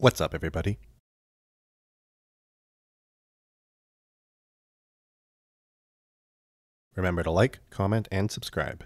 What's up, everybody? Remember to like, comment, and subscribe.